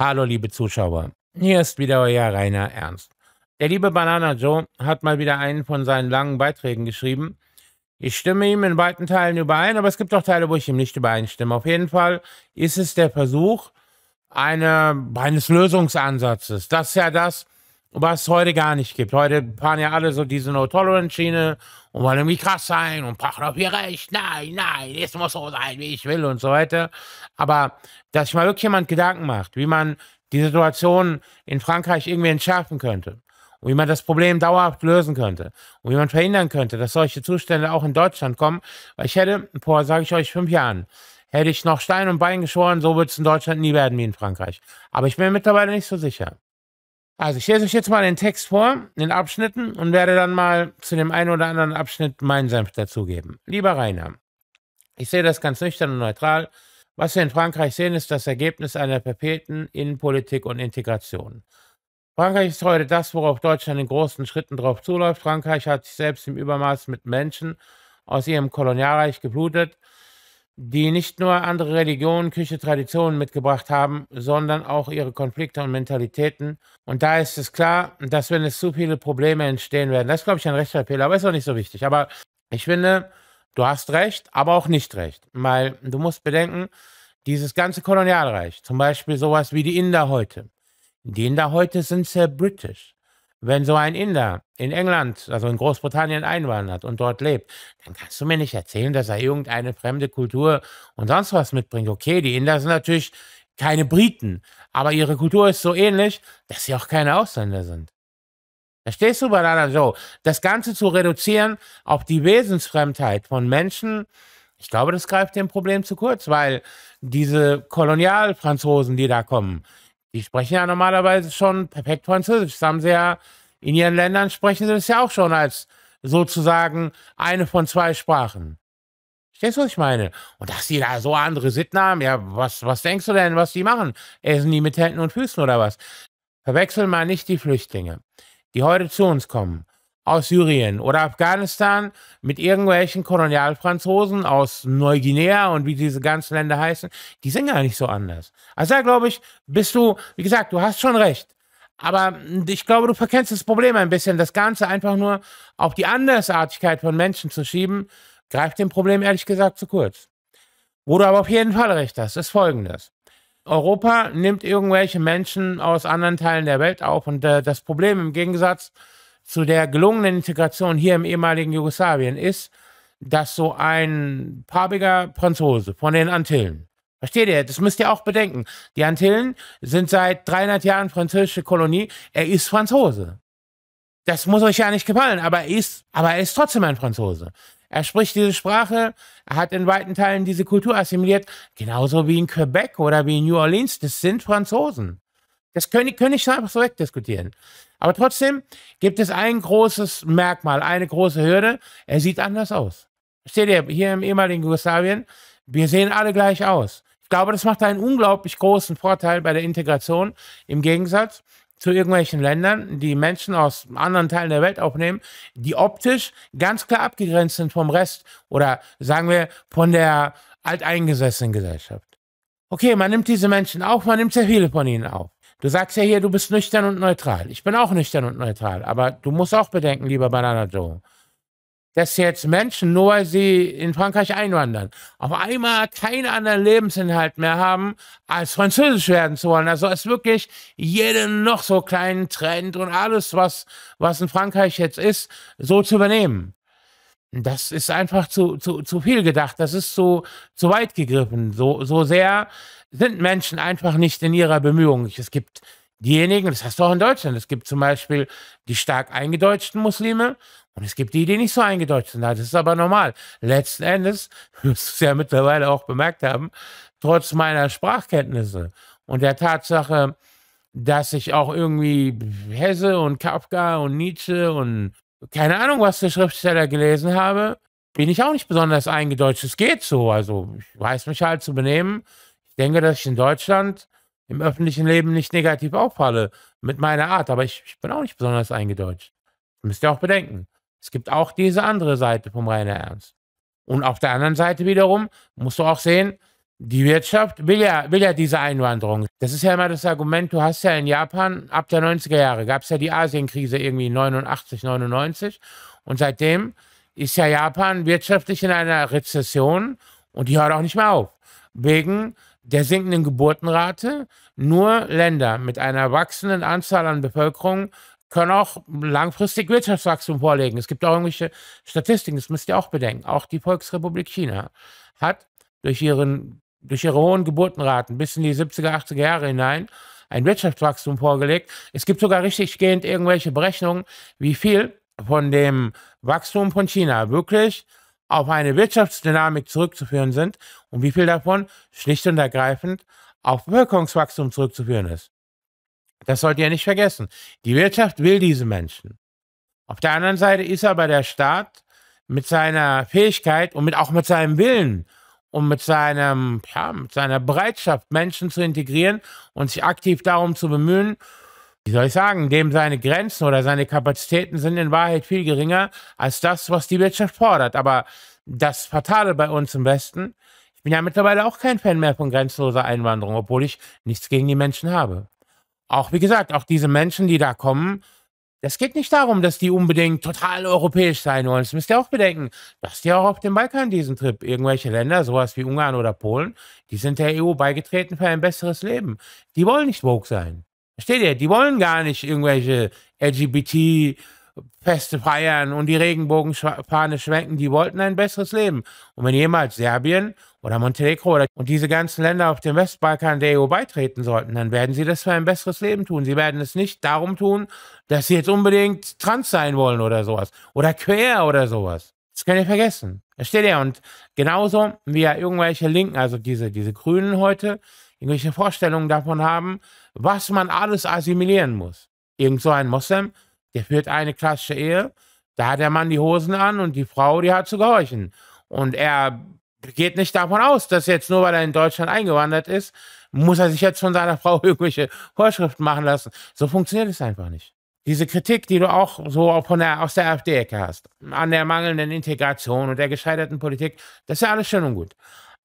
Hallo, liebe Zuschauer. Hier ist wieder euer Rainer Ernst. Der liebe Banana Joe hat mal wieder einen von seinen langen Beiträgen geschrieben. Ich stimme ihm in weiten Teilen überein, aber es gibt auch Teile, wo ich ihm nicht übereinstimme. Auf jeden Fall ist es der Versuch eine, eines Lösungsansatzes. Das ist ja das, was es heute gar nicht gibt. Heute fahren ja alle so diese No-Tolerance-Schiene und wollen irgendwie krass sein und packen auf ihr Recht. Nein, nein, es muss so sein, wie ich will und so weiter. Aber dass sich mal wirklich jemand Gedanken macht, wie man die Situation in Frankreich irgendwie entschärfen könnte und wie man das Problem dauerhaft lösen könnte und wie man verhindern könnte, dass solche Zustände auch in Deutschland kommen. Weil ich hätte, vor, sage ich euch, fünf Jahren, hätte ich noch Stein und Bein geschworen, so wird es in Deutschland nie werden wie in Frankreich. Aber ich bin mir mittlerweile nicht so sicher. Also ich lese euch jetzt mal den Text vor, in Abschnitten, und werde dann mal zu dem einen oder anderen Abschnitt meinen Senf dazugeben. Lieber Rainer, ich sehe das ganz nüchtern und neutral. Was wir in Frankreich sehen, ist das Ergebnis einer verfehlten Innenpolitik und Integration. Frankreich ist heute das, worauf Deutschland in großen Schritten drauf zuläuft. Frankreich hat sich selbst im Übermaß mit Menschen aus ihrem Kolonialreich geblutet, die nicht nur andere Religionen, Küche, Traditionen mitgebracht haben, sondern auch ihre Konflikte und Mentalitäten. Und da ist es klar, dass wenn es zu viele Probleme entstehen werden, das ist, glaube ich, ein Rechtschreibfehler, aber ist auch nicht so wichtig. Aber ich finde, du hast recht, aber auch nicht recht, weil du musst bedenken, dieses ganze Kolonialreich, zum Beispiel sowas wie die Inder heute. Die Inder heute sind sehr britisch. Wenn so ein Inder in England, also in Großbritannien einwandert und dort lebt, dann kannst du mir nicht erzählen, dass er irgendeine fremde Kultur und sonst was mitbringt. Okay, die Inder sind natürlich keine Briten, aber ihre Kultur ist so ähnlich, dass sie auch keine Ausländer sind. Verstehst du, Banana Joe? Das Ganze zu reduzieren auf die Wesensfremdheit von Menschen, ich glaube, das greift dem Problem zu kurz, weil diese Kolonialfranzosen, die da kommen, die sprechen ja normalerweise schon perfekt Französisch. Das haben sie ja in ihren Ländern sprechen sie das ja auch schon als sozusagen eine von zwei Sprachen. Verstehst du, was ich meine? Und dass die da so andere Sitten haben, ja, was, was denkst du denn, was die machen? Essen die mit Händen und Füßen oder was? Verwechsel mal nicht die Flüchtlinge, die heute zu uns kommen aus Syrien oder Afghanistan mit irgendwelchen Kolonialfranzosen aus Neuguinea und wie diese ganzen Länder heißen, die sind gar nicht so anders. Also da glaube ich, bist du, wie gesagt, du hast schon recht. Aber ich glaube, du verkennst das Problem ein bisschen. Das Ganze einfach nur auf die Andersartigkeit von Menschen zu schieben, greift dem Problem ehrlich gesagt zu kurz. Wo du aber auf jeden Fall recht hast, ist folgendes. Europa nimmt irgendwelche Menschen aus anderen Teilen der Welt auf und äh, das Problem im Gegensatz zu der gelungenen Integration hier im ehemaligen Jugoslawien ist, dass so ein farbiger Franzose von den Antillen, versteht ihr, das müsst ihr auch bedenken, die Antillen sind seit 300 Jahren französische Kolonie, er ist Franzose. Das muss euch ja nicht gefallen, aber er ist, aber er ist trotzdem ein Franzose. Er spricht diese Sprache, er hat in weiten Teilen diese Kultur assimiliert, genauso wie in Quebec oder wie in New Orleans, das sind Franzosen. Das können, können ich einfach so wegdiskutieren. Aber trotzdem gibt es ein großes Merkmal, eine große Hürde. Er sieht anders aus. Steht ihr hier im ehemaligen Jugoslawien? Wir sehen alle gleich aus. Ich glaube, das macht einen unglaublich großen Vorteil bei der Integration im Gegensatz zu irgendwelchen Ländern, die Menschen aus anderen Teilen der Welt aufnehmen, die optisch ganz klar abgegrenzt sind vom Rest oder sagen wir von der alteingesessenen Gesellschaft. Okay, man nimmt diese Menschen auf, man nimmt sehr viele von ihnen auf. Du sagst ja hier, du bist nüchtern und neutral. Ich bin auch nüchtern und neutral, aber du musst auch bedenken, lieber Banana Joe, dass jetzt Menschen, nur weil sie in Frankreich einwandern, auf einmal keinen anderen Lebensinhalt mehr haben, als französisch werden zu wollen. Also ist wirklich jeden noch so kleinen Trend und alles, was, was in Frankreich jetzt ist, so zu übernehmen. Das ist einfach zu, zu, zu viel gedacht. Das ist zu, zu weit gegriffen. So, so sehr sind Menschen einfach nicht in ihrer Bemühung. Es gibt diejenigen, das hast du auch in Deutschland, es gibt zum Beispiel die stark eingedeutschten Muslime und es gibt die, die nicht so eingedeutscht sind. Das ist aber normal. Letzten Endes, wirst du es ja mittlerweile auch bemerkt haben, trotz meiner Sprachkenntnisse und der Tatsache, dass ich auch irgendwie Hesse und Kafka und Nietzsche und keine Ahnung, was für Schriftsteller gelesen habe, bin ich auch nicht besonders eingedeutscht. Es geht so. Also ich weiß mich halt zu benehmen denke, dass ich in Deutschland im öffentlichen Leben nicht negativ auffalle mit meiner Art, aber ich, ich bin auch nicht besonders eingedeutscht. Das müsst ihr auch bedenken. Es gibt auch diese andere Seite vom Rainer Ernst. Und auf der anderen Seite wiederum musst du auch sehen, die Wirtschaft will ja, will ja diese Einwanderung. Das ist ja immer das Argument, du hast ja in Japan ab der 90er Jahre gab es ja die Asienkrise irgendwie 89, 99 und seitdem ist ja Japan wirtschaftlich in einer Rezession und die hört auch nicht mehr auf. Wegen der sinkenden Geburtenrate. Nur Länder mit einer wachsenden Anzahl an Bevölkerung können auch langfristig Wirtschaftswachstum vorlegen. Es gibt auch irgendwelche Statistiken, das müsst ihr auch bedenken. Auch die Volksrepublik China hat durch, ihren, durch ihre hohen Geburtenraten bis in die 70er, 80er Jahre hinein ein Wirtschaftswachstum vorgelegt. Es gibt sogar richtig gehend irgendwelche Berechnungen, wie viel von dem Wachstum von China wirklich auf eine Wirtschaftsdynamik zurückzuführen sind und wie viel davon schlicht und ergreifend auf Bevölkerungswachstum zurückzuführen ist. Das sollt ihr nicht vergessen. Die Wirtschaft will diese Menschen. Auf der anderen Seite ist aber der Staat mit seiner Fähigkeit und mit, auch mit seinem Willen und mit, seinem, ja, mit seiner Bereitschaft, Menschen zu integrieren und sich aktiv darum zu bemühen, wie soll ich sagen, dem seine Grenzen oder seine Kapazitäten sind in Wahrheit viel geringer als das, was die Wirtschaft fordert. Aber das Fatale bei uns im Westen, ich bin ja mittlerweile auch kein Fan mehr von grenzenloser Einwanderung, obwohl ich nichts gegen die Menschen habe. Auch wie gesagt, auch diese Menschen, die da kommen, es geht nicht darum, dass die unbedingt total europäisch sein wollen. Das müsst ihr auch bedenken, dass die auch auf dem Balkan diesen Trip, irgendwelche Länder, sowas wie Ungarn oder Polen, die sind der EU beigetreten für ein besseres Leben. Die wollen nicht woke sein. Versteht ihr? Die wollen gar nicht irgendwelche LGBT-Feste feiern und die Regenbogenfahne schwenken. Die wollten ein besseres Leben. Und wenn jemals Serbien oder Montenegro oder und diese ganzen Länder auf dem Westbalkan der EU beitreten sollten, dann werden sie das für ein besseres Leben tun. Sie werden es nicht darum tun, dass sie jetzt unbedingt trans sein wollen oder sowas. Oder quer oder sowas. Das könnt ihr vergessen. Versteht ihr? Und genauso wie ja irgendwelche Linken, also diese, diese Grünen heute, irgendwelche Vorstellungen davon haben, was man alles assimilieren muss. Irgend so ein Moslem, der führt eine klassische Ehe, da hat der Mann die Hosen an und die Frau, die hat zu gehorchen. Und er geht nicht davon aus, dass jetzt nur weil er in Deutschland eingewandert ist, muss er sich jetzt von seiner Frau irgendwelche Vorschriften machen lassen. So funktioniert es einfach nicht. Diese Kritik, die du auch so von der, aus der AfD-Ecke hast, an der mangelnden Integration und der gescheiterten Politik, das ist ja alles schön und gut.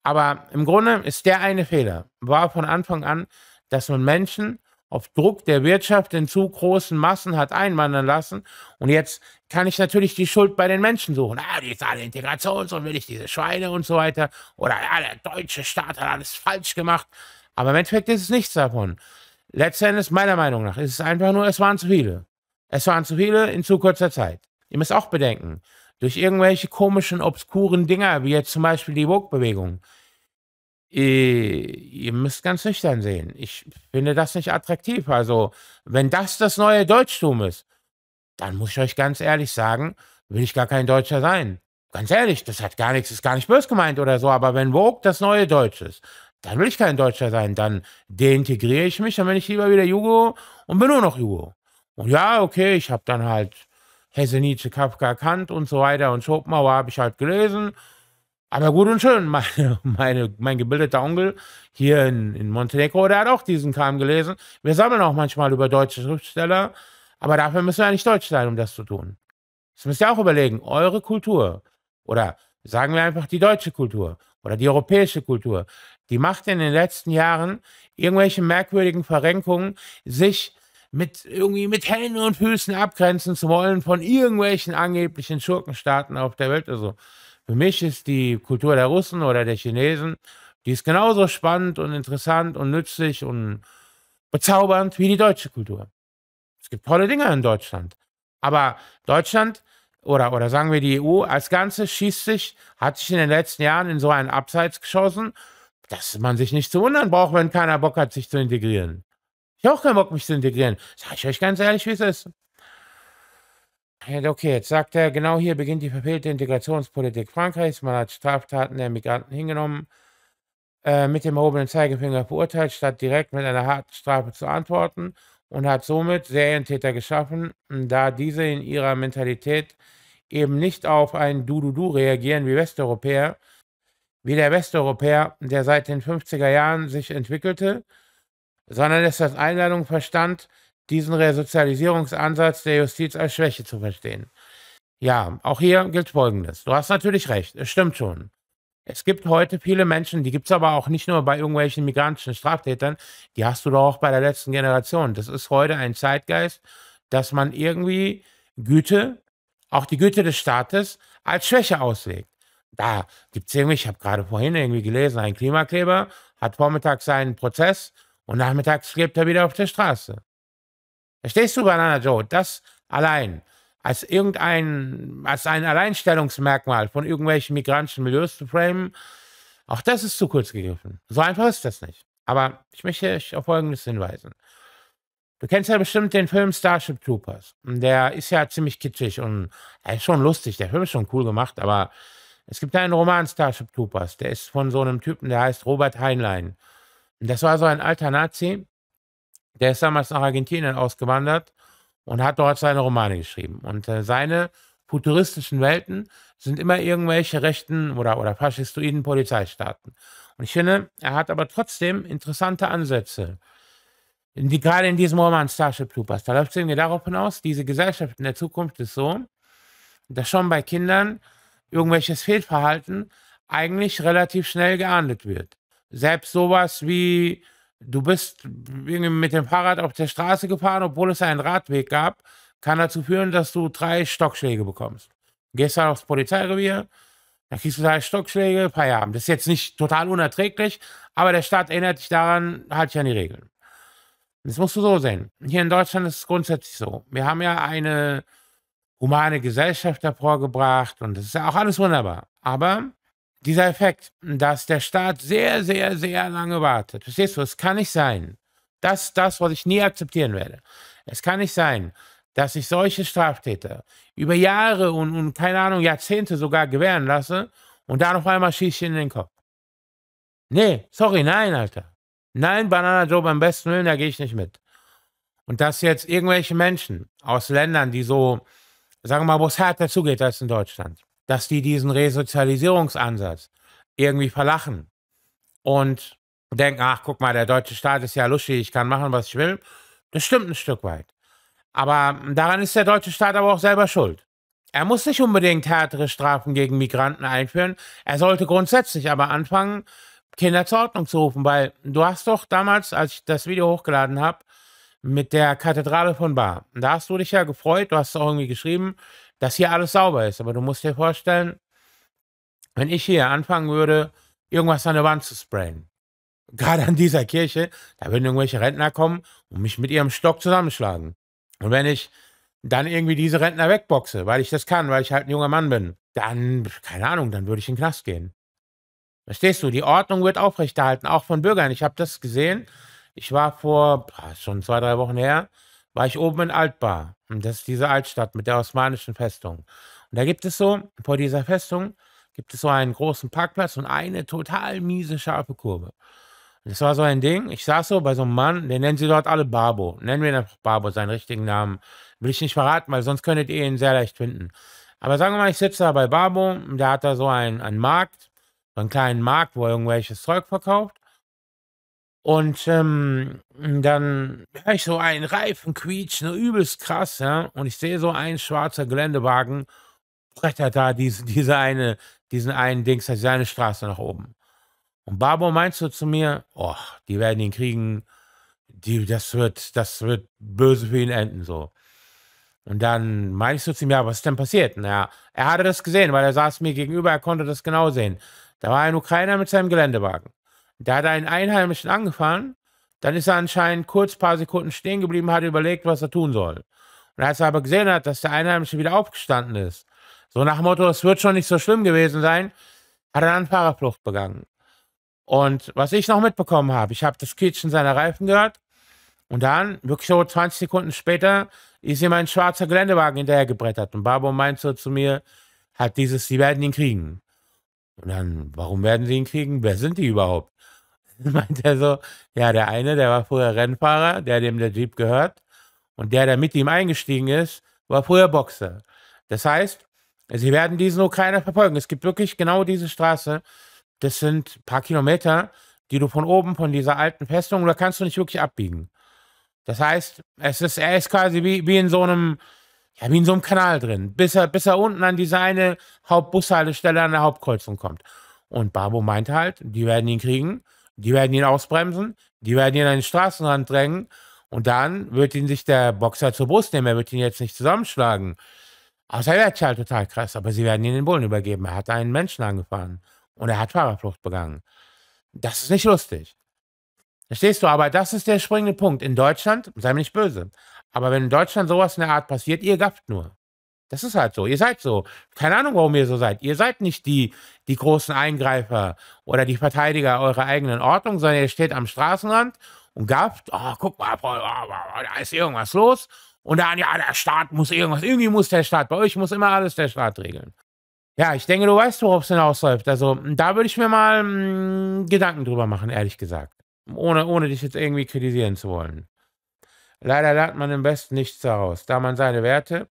Aber im Grunde ist der eine Fehler, war von Anfang an, dass man Menschen auf Druck der Wirtschaft in zu großen Massen hat einwandern lassen. Und jetzt kann ich natürlich die Schuld bei den Menschen suchen. Ah, die ist alle Integration, so will ich diese Schweine und so weiter. Oder ja, ah, der deutsche Staat hat alles falsch gemacht. Aber im Endeffekt ist es nichts davon. Letztendlich, meiner Meinung nach, ist es einfach nur, es waren zu viele. Es waren zu viele in zu kurzer Zeit. Ihr müsst auch bedenken, durch irgendwelche komischen, obskuren Dinger, wie jetzt zum Beispiel die Vogue-Bewegung. Äh, ihr müsst ganz nüchtern sehen. Ich finde das nicht attraktiv. Also, wenn das das neue Deutschtum ist, dann muss ich euch ganz ehrlich sagen, will ich gar kein Deutscher sein. Ganz ehrlich, das hat gar nichts, ist gar nicht bös gemeint oder so, aber wenn Vogue das neue Deutsch ist, dann will ich kein Deutscher sein, dann deintegriere ich mich, dann bin ich lieber wieder Jugo und bin nur noch Jugo. Und ja, okay, ich habe dann halt Hesse, Nietzsche, Kafka, Kant und so weiter und Schopenhauer habe ich halt gelesen. Aber gut und schön, meine, meine, mein gebildeter Onkel hier in, in Montenegro, der hat auch diesen Kram gelesen. Wir sammeln auch manchmal über deutsche Schriftsteller, aber dafür müssen wir ja nicht deutsch sein, um das zu tun. Das müsst ihr auch überlegen. Eure Kultur oder sagen wir einfach die deutsche Kultur oder die europäische Kultur, die macht in den letzten Jahren irgendwelche merkwürdigen Verrenkungen, sich mit irgendwie mit Händen und Füßen abgrenzen zu wollen von irgendwelchen angeblichen Schurkenstaaten auf der Welt. Also für mich ist die Kultur der Russen oder der Chinesen, die ist genauso spannend und interessant und nützlich und bezaubernd wie die deutsche Kultur. Es gibt tolle Dinge in Deutschland. Aber Deutschland oder, oder sagen wir die EU als Ganze schießt sich, hat sich in den letzten Jahren in so einen Abseits geschossen, dass man sich nicht zu wundern braucht, wenn keiner Bock hat, sich zu integrieren. Ich habe auch keinen Bock, mich zu integrieren. Sag ich euch ganz ehrlich, wie es ist. Okay, jetzt sagt er, genau hier beginnt die verfehlte Integrationspolitik Frankreichs. Man hat Straftaten der Migranten hingenommen, äh, mit dem erhobenen Zeigefinger verurteilt, statt direkt mit einer harten Strafe zu antworten und hat somit Serientäter geschaffen, da diese in ihrer Mentalität eben nicht auf ein Du-Du-Du reagieren wie Westeuropäer, wie der Westeuropäer, der seit den 50er Jahren sich entwickelte sondern ist als Einladung verstand, diesen Resozialisierungsansatz der Justiz als Schwäche zu verstehen. Ja, auch hier gilt Folgendes. Du hast natürlich recht, es stimmt schon. Es gibt heute viele Menschen, die gibt es aber auch nicht nur bei irgendwelchen migrantischen Straftätern, die hast du doch auch bei der letzten Generation. Das ist heute ein Zeitgeist, dass man irgendwie Güte, auch die Güte des Staates, als Schwäche auslegt. Da gibt es irgendwie, ich habe gerade vorhin irgendwie gelesen, ein Klimakleber hat vormittags seinen Prozess und nachmittags lebt er wieder auf der Straße. Verstehst du, Banana Joe? Das allein, als irgendein, als ein Alleinstellungsmerkmal von irgendwelchen migrantischen Milieus zu framen, auch das ist zu kurz gegriffen. So einfach ist das nicht. Aber ich möchte euch auf Folgendes hinweisen. Du kennst ja bestimmt den Film Starship Troopers. Der ist ja ziemlich kitschig und er äh, ist schon lustig. Der Film ist schon cool gemacht, aber es gibt einen Roman Starship Troopers. Der ist von so einem Typen, der heißt Robert Heinlein. Das war so ein alter Nazi, der ist damals nach Argentinien ausgewandert und hat dort seine Romane geschrieben. Und äh, seine futuristischen Welten sind immer irgendwelche rechten oder, oder faschistoiden Polizeistaaten. Und ich finde, er hat aber trotzdem interessante Ansätze. die, gerade in diesem Roman Starship Troopers, da läuft es irgendwie darauf hinaus, diese Gesellschaft in der Zukunft ist so, dass schon bei Kindern irgendwelches Fehlverhalten eigentlich relativ schnell geahndet wird. Selbst sowas wie, du bist mit dem Fahrrad auf der Straße gefahren, obwohl es einen Radweg gab, kann dazu führen, dass du drei Stockschläge bekommst. Gehst dann aufs Polizeirevier, da kriegst du drei Stockschläge, Feierabend. Das ist jetzt nicht total unerträglich, aber der Staat erinnert dich daran, halt dich an die Regeln. Das musst du so sehen. Hier in Deutschland ist es grundsätzlich so. Wir haben ja eine humane Gesellschaft hervorgebracht und das ist ja auch alles wunderbar. Aber dieser Effekt, dass der Staat sehr, sehr, sehr lange wartet. Verstehst du? Es kann nicht sein. dass das, was ich nie akzeptieren werde. Es kann nicht sein, dass ich solche Straftäter über Jahre und, und keine Ahnung, Jahrzehnte sogar gewähren lasse und dann auf einmal schieße ich in den Kopf. Nee, sorry, nein, Alter. Nein, Banana Joe beim besten Willen, da gehe ich nicht mit. Und dass jetzt irgendwelche Menschen aus Ländern, die so, sagen wir mal, wo es härter zugeht als in Deutschland, dass die diesen Resozialisierungsansatz irgendwie verlachen und denken, ach guck mal, der deutsche Staat ist ja lustig, ich kann machen, was ich will. Das stimmt ein Stück weit. Aber daran ist der deutsche Staat aber auch selber schuld. Er muss nicht unbedingt härtere Strafen gegen Migranten einführen. Er sollte grundsätzlich aber anfangen, Kinder zur Ordnung zu rufen, weil du hast doch damals, als ich das Video hochgeladen habe, mit der Kathedrale von Bar. Da hast du dich ja gefreut, du hast auch irgendwie geschrieben, dass hier alles sauber ist. Aber du musst dir vorstellen, wenn ich hier anfangen würde, irgendwas an der Wand zu sprayen, gerade an dieser Kirche, da würden irgendwelche Rentner kommen und mich mit ihrem Stock zusammenschlagen. Und wenn ich dann irgendwie diese Rentner wegboxe, weil ich das kann, weil ich halt ein junger Mann bin, dann, keine Ahnung, dann würde ich in den Knast gehen. Verstehst du? Die Ordnung wird aufrechterhalten, auch von Bürgern. Ich habe das gesehen. Ich war vor schon zwei, drei Wochen her war ich oben in Altbar. Und das ist diese Altstadt mit der osmanischen Festung. Und da gibt es so, vor dieser Festung, gibt es so einen großen Parkplatz und eine total miese, scharfe Kurve. Und das war so ein Ding. Ich saß so bei so einem Mann, den nennen sie dort alle Babo. Nennen wir ihn einfach Babo, seinen richtigen Namen. Will ich nicht verraten, weil sonst könntet ihr ihn sehr leicht finden. Aber sagen wir mal, ich sitze da bei Babo, der hat da so einen, einen Markt, so einen kleinen Markt, wo er irgendwelches Zeug verkauft. Und ähm, dann höre ich so einen Reifen quietschen, übelst krass, ja. Und ich sehe so einen schwarzen Geländewagen, brettert da diese, diese eine, diesen einen Dings, diese eine Straße nach oben. Und Babo meinst du zu mir, oh, die werden ihn kriegen, die, das wird, das wird böse für ihn enden, so. Und dann ich so zu mir, ja, was ist denn passiert? Naja, er hatte das gesehen, weil er saß mir gegenüber, er konnte das genau sehen. Da war ein Ukrainer mit seinem Geländewagen. Da hat er einen Einheimischen angefangen, Dann ist er anscheinend kurz ein paar Sekunden stehen geblieben, hat überlegt, was er tun soll. Und als er aber gesehen hat, dass der Einheimische wieder aufgestanden ist, so nach dem Motto, es wird schon nicht so schlimm gewesen sein, hat er dann Fahrerflucht begangen. Und was ich noch mitbekommen habe, ich habe das Quietschen seiner Reifen gehört und dann, wirklich so 20 Sekunden später, ist ihm ein schwarzer Geländewagen hinterher gebrettert und Babo meinte so zu mir, hat dieses, sie werden ihn kriegen. Und dann, warum werden sie ihn kriegen? Wer sind die überhaupt? meint er so, ja, der eine, der war früher Rennfahrer, der dem der Jeep gehört, und der, der mit ihm eingestiegen ist, war früher Boxer. Das heißt, sie werden diesen Ukrainer verfolgen. Es gibt wirklich genau diese Straße. Das sind ein paar Kilometer, die du von oben, von dieser alten Festung, da kannst du nicht wirklich abbiegen. Das heißt, es ist, er ist quasi wie, wie in so einem, ja, wie in so einem Kanal drin, bis er, bis er unten an diese eine Hauptbushaltestelle an der Hauptkreuzung kommt. Und Babo meint halt, die werden ihn kriegen. Die werden ihn ausbremsen, die werden ihn an den Straßenrand drängen und dann wird ihn sich der Boxer zur Brust nehmen. Er wird ihn jetzt nicht zusammenschlagen. Außer er ist halt total krass, aber sie werden ihn den Bullen übergeben. Er hat einen Menschen angefahren und er hat Fahrerflucht begangen. Das ist nicht lustig. Verstehst du? Aber das ist der springende Punkt. In Deutschland, sei mir nicht böse, aber wenn in Deutschland sowas in der Art passiert, ihr gafft nur. Das ist halt so. Ihr seid so. Keine Ahnung, warum ihr so seid. Ihr seid nicht die, die großen Eingreifer oder die Verteidiger eurer eigenen Ordnung, sondern ihr steht am Straßenrand und gafft, oh, guck mal, oh, oh, da ist irgendwas los. Und dann, ja, der Staat muss irgendwas, irgendwie muss der Staat, bei euch muss immer alles der Staat regeln. Ja, ich denke, du weißt, worauf es hinausläuft. Also, da würde ich mir mal mh, hm, Gedanken drüber machen, ehrlich gesagt. Ohne, ohne dich jetzt irgendwie kritisieren zu wollen. Leider lernt man im Besten nichts daraus, da man seine Werte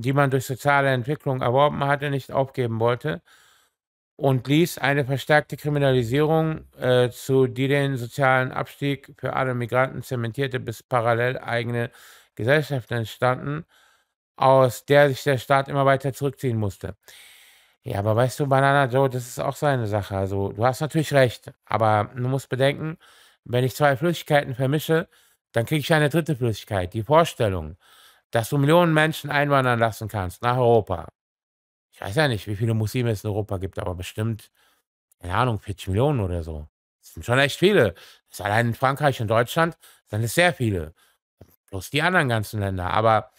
die man durch soziale Entwicklung erworben hatte, nicht aufgeben wollte und ließ eine verstärkte Kriminalisierung äh, zu, die den sozialen Abstieg für alle Migranten zementierte, bis parallel eigene Gesellschaften entstanden, aus der sich der Staat immer weiter zurückziehen musste. Ja, aber weißt du, Banana Joe, das ist auch so eine Sache. Also, du hast natürlich recht, aber du musst bedenken, wenn ich zwei Flüssigkeiten vermische, dann kriege ich eine dritte Flüssigkeit, die Vorstellung dass du Millionen Menschen einwandern lassen kannst nach Europa. Ich weiß ja nicht, wie viele Muslime es in Europa gibt, aber bestimmt, keine Ahnung, 40 Millionen oder so. Das sind schon echt viele. Das ist allein in Frankreich und Deutschland sind es sehr viele. Plus die anderen ganzen Länder. Aber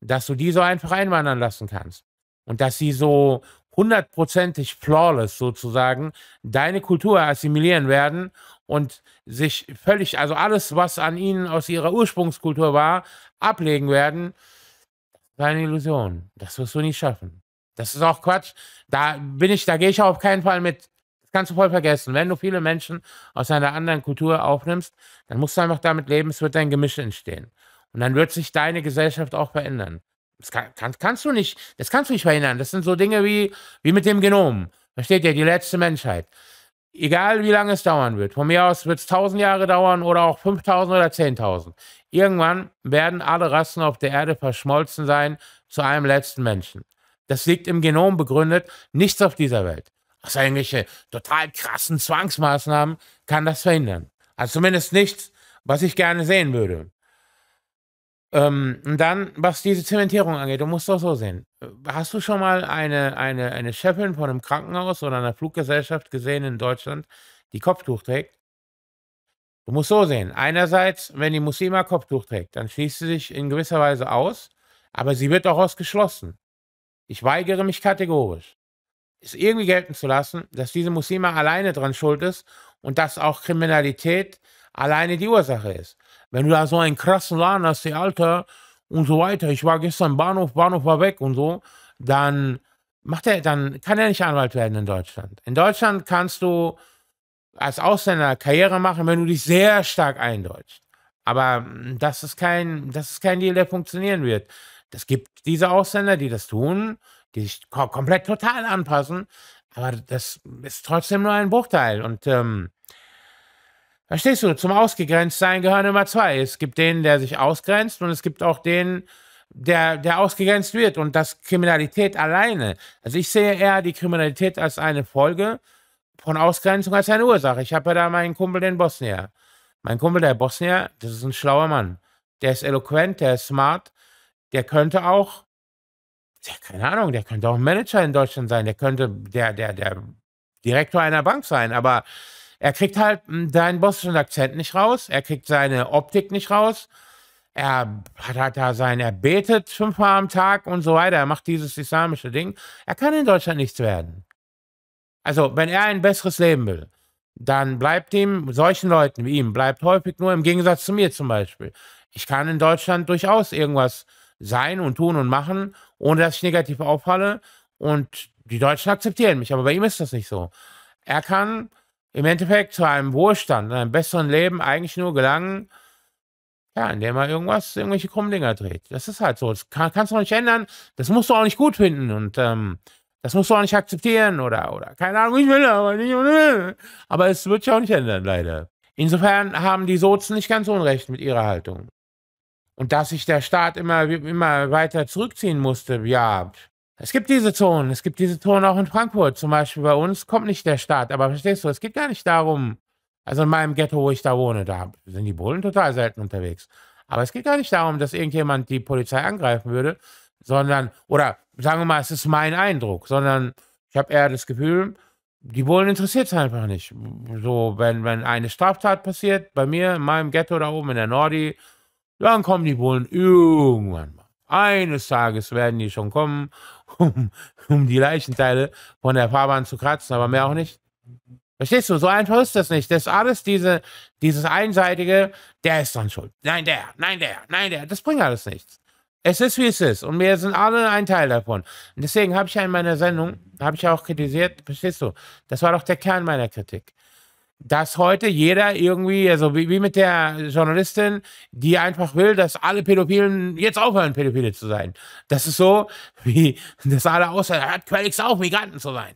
dass du die so einfach einwandern lassen kannst und dass sie so hundertprozentig flawless sozusagen deine Kultur assimilieren werden und sich völlig, also alles, was an ihnen aus ihrer Ursprungskultur war, ablegen werden, war eine Illusion. Das wirst du nicht schaffen. Das ist auch Quatsch. Da bin ich, da gehe ich auf keinen Fall mit. Das kannst du voll vergessen. Wenn du viele Menschen aus einer anderen Kultur aufnimmst, dann musst du einfach damit leben, es wird dein Gemisch entstehen. Und dann wird sich deine Gesellschaft auch verändern. Das kann, kann, kannst du nicht, das kannst du nicht verhindern. Das sind so Dinge wie, wie mit dem Genom. Versteht ihr? Die letzte Menschheit. Egal wie lange es dauern wird. Von mir aus wird es 1000 Jahre dauern oder auch 5000 oder 10.000. Irgendwann werden alle Rassen auf der Erde verschmolzen sein zu einem letzten Menschen. Das liegt im Genom begründet, nichts auf dieser Welt. Aus also irgendwelche total krassen Zwangsmaßnahmen kann das verhindern. Also zumindest nichts, was ich gerne sehen würde. Ähm, und dann, was diese Zementierung angeht, du musst doch so sehen. Hast du schon mal eine, eine, eine Chefin von einem Krankenhaus oder einer Fluggesellschaft gesehen in Deutschland, die Kopftuch trägt? Du musst so sehen. Einerseits, wenn die Muslima Kopftuch trägt, dann schließt sie sich in gewisser Weise aus, aber sie wird auch ausgeschlossen. Ich weigere mich kategorisch, es irgendwie gelten zu lassen, dass diese Muslima alleine dran schuld ist und dass auch Kriminalität alleine die Ursache ist. Wenn du da so einen krassen Laden hast, die Alter und so weiter, ich war gestern Bahnhof, Bahnhof war weg und so, dann macht er, dann kann er nicht Anwalt werden in Deutschland. In Deutschland kannst du als Ausländer Karriere machen, wenn du dich sehr stark eindeutscht. Aber hm, das ist kein, das ist kein Deal, der funktionieren wird. Es gibt diese Ausländer, die das tun, die sich komplett total anpassen, aber das ist trotzdem nur ein Bruchteil. Und ähm, Verstehst du, zum Ausgegrenztsein gehören immer zwei. Es gibt den, der sich ausgrenzt und es gibt auch den, der, der ausgegrenzt wird und das Kriminalität alleine. Also ich sehe eher die Kriminalität als eine Folge von Ausgrenzung als eine Ursache. Ich habe ja da meinen Kumpel, den Bosnier. Mein Kumpel, der Bosnier, das ist ein schlauer Mann. Der ist eloquent, der ist smart, der könnte auch, der, keine Ahnung, der könnte auch Manager in Deutschland sein, der könnte der, der, der Direktor einer Bank sein, aber er kriegt halt hm, seinen bosnischen akzent nicht raus, er kriegt seine Optik nicht raus, er hat halt da sein, er betet fünfmal am Tag und so weiter, er macht dieses islamische Ding. Er kann in Deutschland nichts werden. Also, wenn er ein besseres Leben will, dann bleibt ihm, solchen Leuten wie ihm, bleibt häufig nur im Gegensatz zu mir zum Beispiel. Ich kann in Deutschland durchaus irgendwas sein und tun und machen, ohne dass ich negativ auffalle. Und die Deutschen akzeptieren mich, aber bei ihm ist das nicht so. Er kann im Endeffekt zu einem Wohlstand und ne, einem besseren Leben eigentlich nur gelangen, ja, indem man irgendwas, irgendwelche Dinger dreht. Das ist halt so. Das kann, kannst du auch nicht ändern. Das musst du auch nicht gut finden und ähm, das musst du auch nicht akzeptieren oder, oder keine Ahnung, ich will aber nicht. Will. Äh. Aber es wird sich auch nicht ändern, leider. Insofern haben die Sozen nicht ganz unrecht mit ihrer Haltung. Und dass sich der Staat immer, immer weiter zurückziehen musste, ja, es gibt diese Zonen, es gibt diese Zonen auch in Frankfurt. Zum Beispiel bei uns kommt nicht der Staat, aber verstehst du, es geht gar nicht darum, also in meinem Ghetto, wo ich da wohne, da sind die Bullen total selten unterwegs. Aber es geht gar nicht darum, dass irgendjemand die Polizei angreifen würde, sondern, oder sagen wir mal, es ist mein Eindruck, sondern ich habe eher das Gefühl, die Bullen interessiert es einfach nicht. So, wenn, wenn eine Straftat passiert, bei mir, in meinem Ghetto da oben in der Nordi, dann kommen die Bullen irgendwann mal. Eines Tages werden die schon kommen um, um die Leichenteile von der Fahrbahn zu kratzen, aber mehr auch nicht. Verstehst du, so einfach ist das nicht. Das ist alles diese, dieses einseitige, der ist dann schuld. Nein, der, nein, der, nein, der. Das bringt alles nichts. Es ist, wie es ist. Und wir sind alle ein Teil davon. Und deswegen habe ich ja in meiner Sendung, habe ich ja auch kritisiert, verstehst du, das war doch der Kern meiner Kritik dass heute jeder irgendwie, also wie, wie, mit der Journalistin, die einfach will, dass alle Pädophilen jetzt aufhören, Pädophile zu sein. Das ist so, wie das alle außer hat Quelix auf, Migranten zu sein.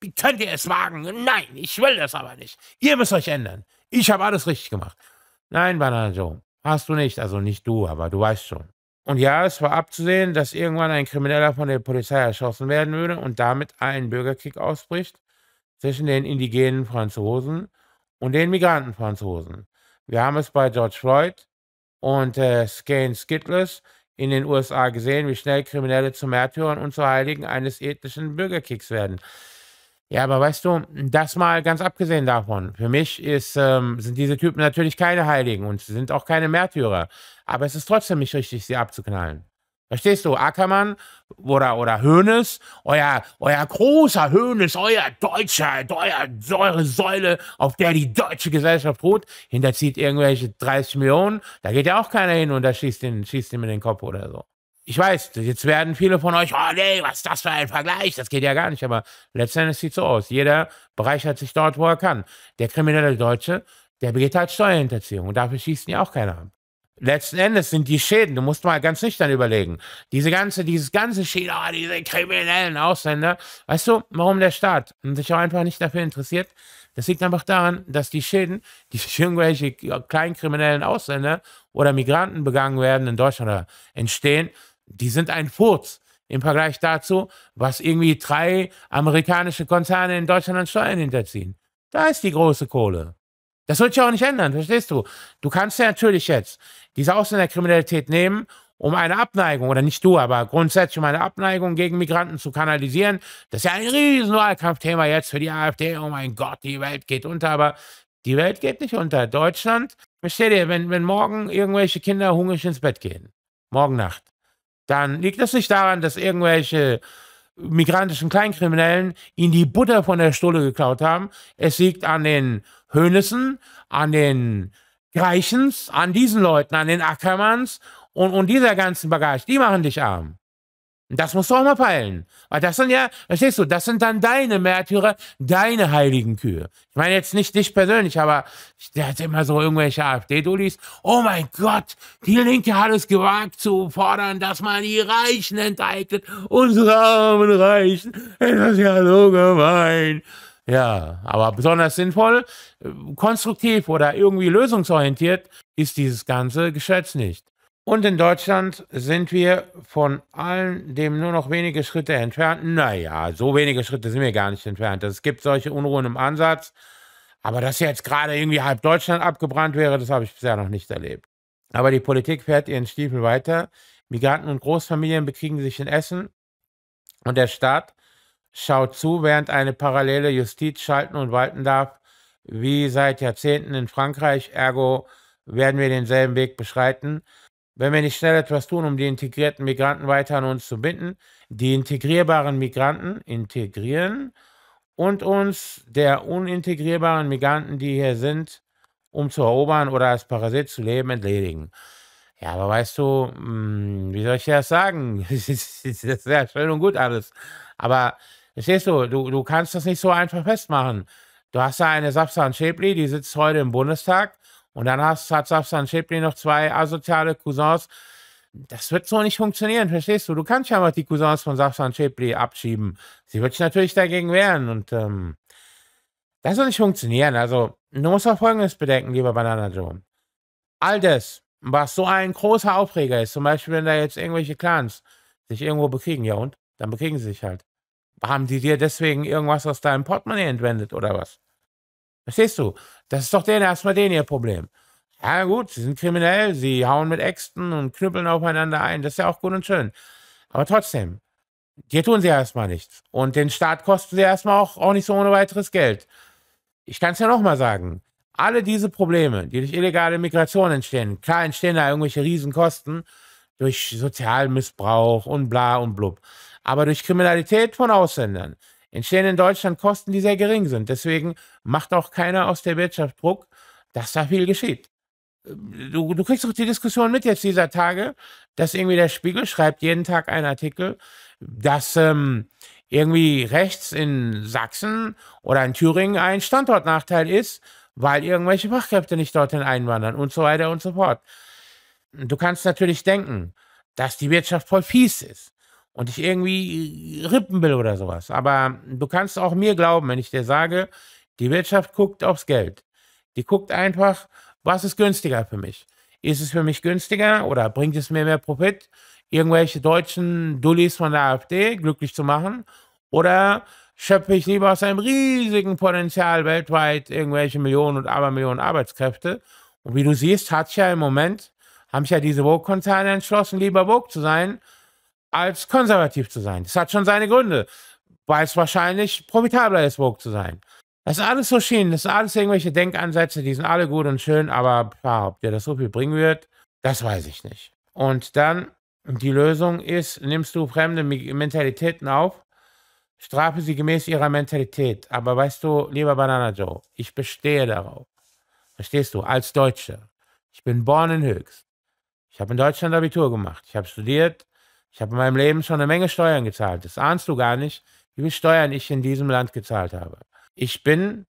Wie könnt ihr es wagen? Nein, ich will das aber nicht. Ihr müsst euch ändern. Ich habe alles richtig gemacht. Nein, Banana Joe, hast du nicht. Also nicht du, aber du weißt schon. Und ja, es war abzusehen, dass irgendwann ein Krimineller von der Polizei erschossen werden würde und damit ein Bürgerkrieg ausbricht zwischen den indigenen Franzosen und den Migrantenfranzosen. Wir haben es bei George Floyd und äh, Skane Skidless in den USA gesehen, wie schnell Kriminelle zu Märtyrern und zu Heiligen eines ethnischen Bürgerkriegs werden. Ja, aber weißt du, das mal ganz abgesehen davon. Für mich ist, ähm, sind diese Typen natürlich keine Heiligen und sie sind auch keine Märtyrer. Aber es ist trotzdem nicht richtig, sie abzuknallen. Verstehst du, Ackermann oder, oder Hönes, euer, euer großer Hönes, euer Deutscher, euer, eure Säule, auf der die deutsche Gesellschaft ruht, hinterzieht irgendwelche 30 Millionen, da geht ja auch keiner hin und da schießt ihm schießt in den Kopf oder so. Ich weiß, jetzt werden viele von euch, oh nee, was ist das für ein Vergleich, das geht ja gar nicht, aber letztendlich sieht es so aus. Jeder bereichert sich dort, wo er kann. Der kriminelle Deutsche, der begeht halt Steuerhinterziehung und dafür schießt ihn ja auch keiner ab. Letzten Endes sind die Schäden, du musst mal ganz nüchtern überlegen. Diese ganze, dieses ganze Schäden, oh, diese kriminellen Ausländer. Weißt du, warum der Staat sich auch einfach nicht dafür interessiert? Das liegt einfach daran, dass die Schäden, die durch irgendwelche kleinkriminellen Ausländer oder Migranten begangen werden in Deutschland oder entstehen, die sind ein Furz im Vergleich dazu, was irgendwie drei amerikanische Konzerne in Deutschland an Steuern hinterziehen. Da ist die große Kohle. Das wird sich auch nicht ändern, verstehst du? Du kannst ja natürlich jetzt diese Ausländerkriminalität nehmen, um eine Abneigung, oder nicht du, aber grundsätzlich um eine Abneigung gegen Migranten zu kanalisieren. Das ist ja ein riesen Wahlkampfthema jetzt für die AfD. Oh mein Gott, die Welt geht unter, aber die Welt geht nicht unter. Deutschland, versteh dir, wenn, wenn morgen irgendwelche Kinder hungrig ins Bett gehen, morgen Nacht, dann liegt das nicht daran, dass irgendwelche migrantischen Kleinkriminellen ihnen die Butter von der Stulle geklaut haben. Es liegt an den Hönissen, an den Greichens, an diesen Leuten, an den Ackermanns und, und dieser ganzen Bagage. Die machen dich arm. Das musst du auch mal peilen. Weil das sind ja, verstehst du, das sind dann deine Märtyrer, deine heiligen Kühe. Ich meine jetzt nicht dich persönlich, aber der hat immer so irgendwelche AfD-Dullis. Oh mein Gott, die Linke hat es gewagt zu fordern, dass man die Reichen enteignet. Unsere armen Reichen, das ist ja so gemein. Ja, aber besonders sinnvoll, äh, konstruktiv oder irgendwie lösungsorientiert ist dieses ganze Geschätz nicht. Und in Deutschland sind wir von allen dem nur noch wenige Schritte entfernt. Naja, so wenige Schritte sind wir gar nicht entfernt. Es gibt solche Unruhen im Ansatz. Aber dass jetzt gerade irgendwie halb Deutschland abgebrannt wäre, das habe ich bisher noch nicht erlebt. Aber die Politik fährt ihren Stiefel weiter. Migranten und Großfamilien bekriegen sich in Essen. Und der Staat schaut zu, während eine parallele Justiz schalten und walten darf, wie seit Jahrzehnten in Frankreich. Ergo werden wir denselben Weg beschreiten. Wenn wir nicht schnell etwas tun, um die integrierten Migranten weiter an uns zu binden, die integrierbaren Migranten integrieren und uns der unintegrierbaren Migranten, die hier sind, um zu erobern oder als Parasit zu leben, entledigen. Ja, aber weißt du, hm, wie soll ich das sagen? das ist ja schön und gut alles. Aber Verstehst du, du, du kannst das nicht so einfach festmachen. Du hast da eine Safsan Schäpli, die sitzt heute im Bundestag und dann hast, hat Safsan Schäpli noch zwei asoziale Cousins. Das wird so nicht funktionieren, verstehst du? Du kannst ja mal die Cousins von Safsan Schäpli abschieben. Sie wird sich natürlich dagegen wehren und ähm, das wird nicht funktionieren. Also, du musst auch Folgendes bedenken, lieber Banana Joe. All das, was so ein großer Aufreger ist, zum Beispiel, wenn da jetzt irgendwelche Clans sich irgendwo bekriegen, ja und? Dann bekriegen sie sich halt. Haben die dir deswegen irgendwas aus deinem Portemonnaie entwendet oder was? Verstehst du? Das ist doch denen erstmal denen ihr Problem. Ja gut, sie sind kriminell, sie hauen mit Äxten und knüppeln aufeinander ein. Das ist ja auch gut und schön. Aber trotzdem, dir tun sie erstmal nichts. Und den Staat kosten sie erstmal auch, auch nicht so ohne weiteres Geld. Ich kann es ja nochmal sagen. Alle diese Probleme, die durch illegale Migration entstehen, klar entstehen da irgendwelche Riesenkosten durch Sozialmissbrauch und bla und blub aber durch Kriminalität von Ausländern entstehen in Deutschland Kosten, die sehr gering sind. Deswegen macht auch keiner aus der Wirtschaft Druck, dass da viel geschieht. Äh, du, du kriegst doch die Diskussion mit jetzt dieser Tage, dass irgendwie der Spiegel schreibt jeden Tag einen Artikel, dass ähm, irgendwie rechts in Sachsen oder in Thüringen ein Standortnachteil ist, weil irgendwelche Fachkräfte nicht dorthin einwandern und so weiter und so fort. Du kannst natürlich denken, dass die Wirtschaft voll fies ist und ich irgendwie rippen will oder sowas. Aber du kannst auch mir glauben, wenn ich dir sage, die Wirtschaft guckt aufs Geld. Die guckt einfach, was ist günstiger für mich? Ist es für mich günstiger oder bringt es mir mehr Profit, irgendwelche deutschen Dullis von der AfD glücklich zu machen? Oder schöpfe ich lieber aus einem riesigen Potenzial weltweit irgendwelche Millionen und Abermillionen Arbeitskräfte? Und wie du siehst, hat ja im Moment, haben sich ja diese Vogue-Konzerne entschlossen, lieber Vogue zu sein, als konservativ zu sein. Das hat schon seine Gründe, weil es wahrscheinlich profitabler ist, woke zu sein. Das ist alles so schien, das sind alles irgendwelche Denkansätze, die sind alle gut und schön, aber ja, ob dir das so viel bringen wird, das weiß ich nicht. Und dann die Lösung ist, nimmst du fremde Mentalitäten auf, strafe sie gemäß ihrer Mentalität. Aber weißt du, lieber Banana Joe, ich bestehe darauf. Verstehst du? Als Deutscher. Ich bin born in Höchst. Ich habe in Deutschland Abitur gemacht. Ich habe studiert. Ich habe in meinem Leben schon eine Menge Steuern gezahlt. Das ahnst du gar nicht, wie viel Steuern ich in diesem Land gezahlt habe. Ich bin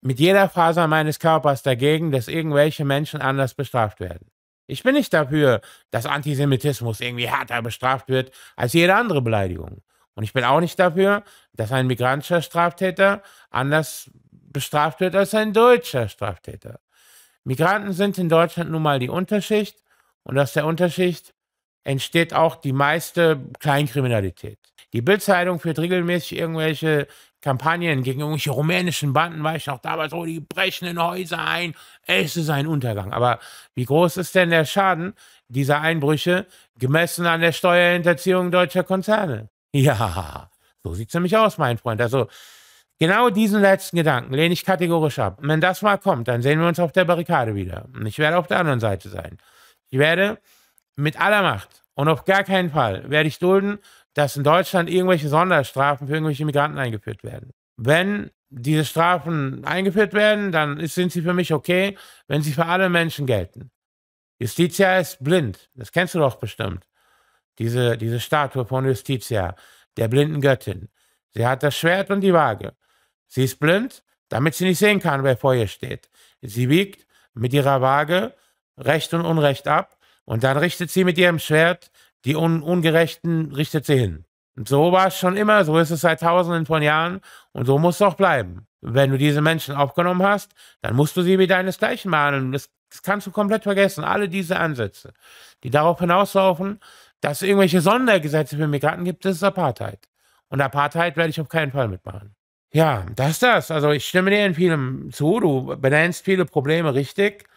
mit jeder Faser meines Körpers dagegen, dass irgendwelche Menschen anders bestraft werden. Ich bin nicht dafür, dass Antisemitismus irgendwie härter bestraft wird als jede andere Beleidigung. Und ich bin auch nicht dafür, dass ein migrantischer Straftäter anders bestraft wird als ein deutscher Straftäter. Migranten sind in Deutschland nun mal die Unterschicht und aus der Unterschicht entsteht auch die meiste Kleinkriminalität. Die Bildzeitung führt regelmäßig irgendwelche Kampagnen gegen irgendwelche rumänischen Banden, weil ich noch damals, oh, die brechen in Häuser ein, es ist ein Untergang. Aber wie groß ist denn der Schaden dieser Einbrüche gemessen an der Steuerhinterziehung deutscher Konzerne? Ja, so sieht es nämlich aus, mein Freund. Also genau diesen letzten Gedanken lehne ich kategorisch ab. Wenn das mal kommt, dann sehen wir uns auf der Barrikade wieder. Und ich werde auf der anderen Seite sein. Ich werde mit aller Macht und auf gar keinen Fall werde ich dulden, dass in Deutschland irgendwelche Sonderstrafen für irgendwelche Migranten eingeführt werden. Wenn diese Strafen eingeführt werden, dann sind sie für mich okay, wenn sie für alle Menschen gelten. Justitia ist blind, das kennst du doch bestimmt. Diese, diese Statue von Justitia, der blinden Göttin. Sie hat das Schwert und die Waage. Sie ist blind, damit sie nicht sehen kann, wer vor ihr steht. Sie wiegt mit ihrer Waage Recht und Unrecht ab und dann richtet sie mit ihrem Schwert die Un Ungerechten, richtet sie hin. Und so war es schon immer, so ist es seit tausenden von Jahren und so muss es auch bleiben. Wenn du diese Menschen aufgenommen hast, dann musst du sie wie deinesgleichen mahnen. Das, das kannst du komplett vergessen, alle diese Ansätze, die darauf hinauslaufen, dass es irgendwelche Sondergesetze für Migranten gibt, das ist Apartheid. Und Apartheid werde ich auf keinen Fall mitmachen. Ja, das ist das. Also ich stimme dir in vielem zu. Du benennst viele Probleme richtig.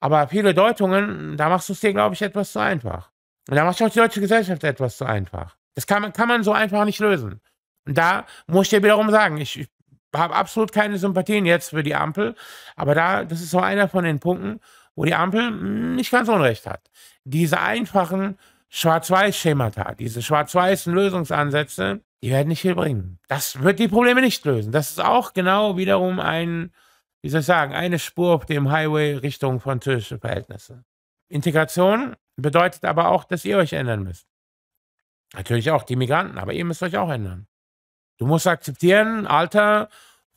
Aber viele Deutungen, da machst du es dir, glaube ich, etwas zu einfach. Und da machst du auch die deutsche Gesellschaft etwas zu einfach. Das kann man, kann man so einfach nicht lösen. Und da muss ich dir wiederum sagen, ich, ich habe absolut keine Sympathien jetzt für die Ampel, aber da, das ist so einer von den Punkten, wo die Ampel nicht ganz Unrecht hat. Diese einfachen Schwarz-Weiß-Schemata, diese schwarz-weißen Lösungsansätze, die werden nicht viel bringen. Das wird die Probleme nicht lösen. Das ist auch genau wiederum ein wie soll ich sagen, eine Spur auf dem Highway Richtung französische Verhältnisse. Integration bedeutet aber auch, dass ihr euch ändern müsst. Natürlich auch die Migranten, aber ihr müsst euch auch ändern. Du musst akzeptieren, Alter,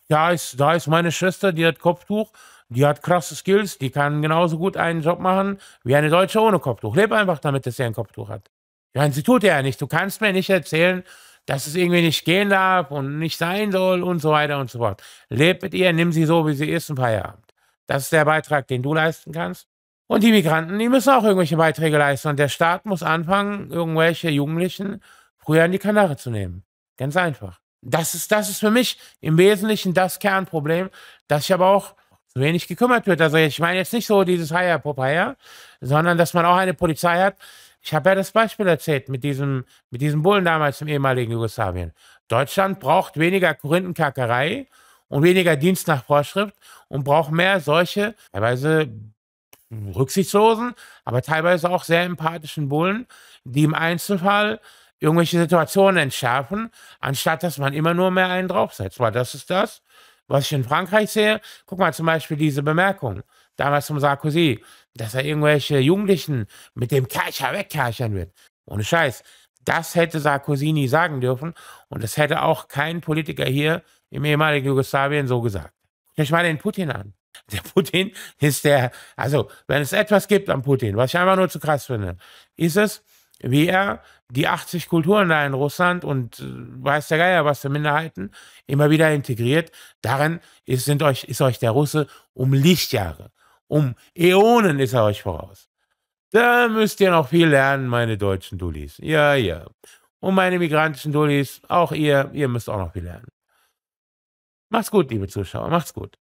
da ist, da ist meine Schwester, die hat Kopftuch, die hat krasse Skills, die kann genauso gut einen Job machen wie eine Deutsche ohne Kopftuch. Leb einfach damit, dass sie ein Kopftuch hat. Ja, sie tut ja nicht. Du kannst mir nicht erzählen, dass es irgendwie nicht gehen darf und nicht sein soll und so weiter und so fort. Lebt mit ihr, nimm sie so, wie sie ist, ein Feierabend. Das ist der Beitrag, den du leisten kannst. Und die Migranten, die müssen auch irgendwelche Beiträge leisten. Und der Staat muss anfangen, irgendwelche Jugendlichen früher in die Kanare zu nehmen. Ganz einfach. Das ist, das ist für mich im Wesentlichen das Kernproblem, dass ich aber auch zu wenig gekümmert wird. Also ich meine jetzt nicht so dieses Higher Popeye, sondern dass man auch eine Polizei hat, ich habe ja das Beispiel erzählt mit diesem, mit diesem Bullen damals im ehemaligen Jugoslawien. Deutschland braucht weniger Korinthenkackerei und weniger Dienst nach Vorschrift und braucht mehr solche, teilweise rücksichtslosen, aber teilweise auch sehr empathischen Bullen, die im Einzelfall irgendwelche Situationen entschärfen, anstatt dass man immer nur mehr einen draufsetzt. Weil das ist das, was ich in Frankreich sehe. Guck mal zum Beispiel diese Bemerkung damals vom Sarkozy, dass er irgendwelche Jugendlichen mit dem Kercher wegkerchern wird. Ohne Scheiß. Das hätte Sarkozy nie sagen dürfen und das hätte auch kein Politiker hier im ehemaligen Jugoslawien so gesagt. Schau mal den Putin an. Der Putin ist der, also wenn es etwas gibt am Putin, was ich einfach nur zu krass finde, ist es, wie er die 80 Kulturen da in Russland und äh, weiß der Geier was für Minderheiten immer wieder integriert. Darin ist, sind euch, ist euch der Russe um Lichtjahre. Um Äonen ist er euch voraus. Da müsst ihr noch viel lernen, meine deutschen Dullis. Ja, ja. Und meine migrantischen Dullis, auch ihr, ihr müsst auch noch viel lernen. Macht's gut, liebe Zuschauer, macht's gut.